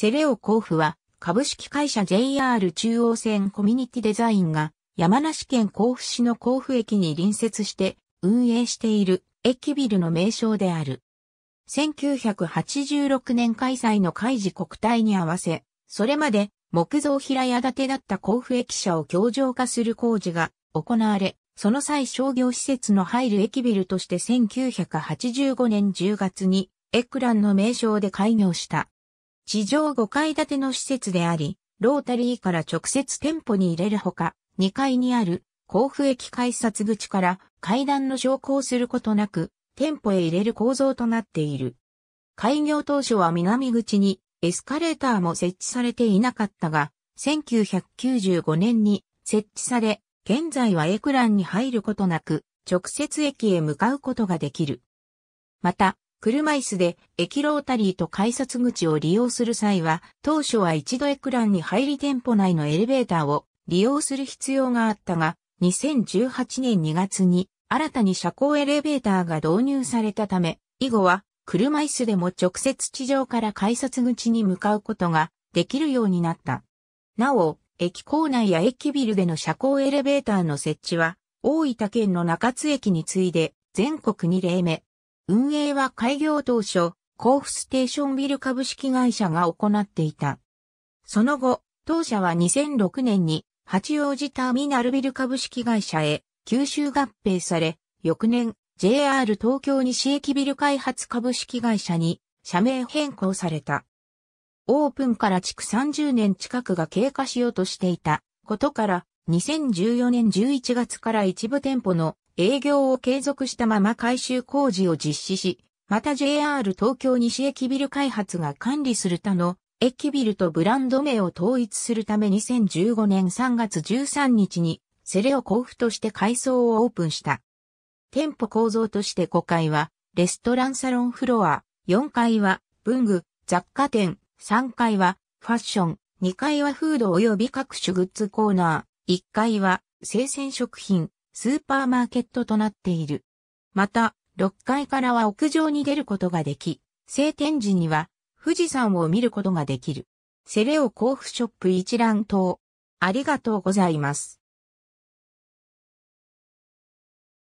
セレオ甲府は株式会社 JR 中央線コミュニティデザインが山梨県甲府市の甲府駅に隣接して運営している駅ビルの名称である。1986年開催の開示国体に合わせ、それまで木造平屋建てだった甲府駅舎を強情化する工事が行われ、その際商業施設の入る駅ビルとして1985年10月にエクランの名称で開業した。地上5階建ての施設であり、ロータリーから直接店舗に入れるほか、2階にある甲府駅改札口から階段の昇降することなく、店舗へ入れる構造となっている。開業当初は南口にエスカレーターも設置されていなかったが、1995年に設置され、現在はエクランに入ることなく、直接駅へ向かうことができる。また、車椅子で駅ロータリーと改札口を利用する際は、当初は一度エクランに入り店舗内のエレベーターを利用する必要があったが、2018年2月に新たに車高エレベーターが導入されたため、以後は車椅子でも直接地上から改札口に向かうことができるようになった。なお、駅構内や駅ビルでの車高エレベーターの設置は、大分県の中津駅に次いで全国に例目。運営は開業当初、甲府ステーションビル株式会社が行っていた。その後、当社は2006年に八王子ターミナルビル株式会社へ吸収合併され、翌年 JR 東京西駅ビル開発株式会社に社名変更された。オープンから築30年近くが経過しようとしていたことから2014年11月から一部店舗の営業を継続したまま改修工事を実施し、また JR 東京西駅ビル開発が管理する他の駅ビルとブランド名を統一するため2015年3月13日にセレオ交付として改装をオープンした。店舗構造として5階はレストランサロンフロア、4階は文具、雑貨店、3階はファッション、2階はフード及び各種グッズコーナー、1階は生鮮食品、スーパーマーケットとなっている。また、6階からは屋上に出ることができ、晴天時には富士山を見ることができる。セレオ甲府ショップ一覧等。ありがとうございます。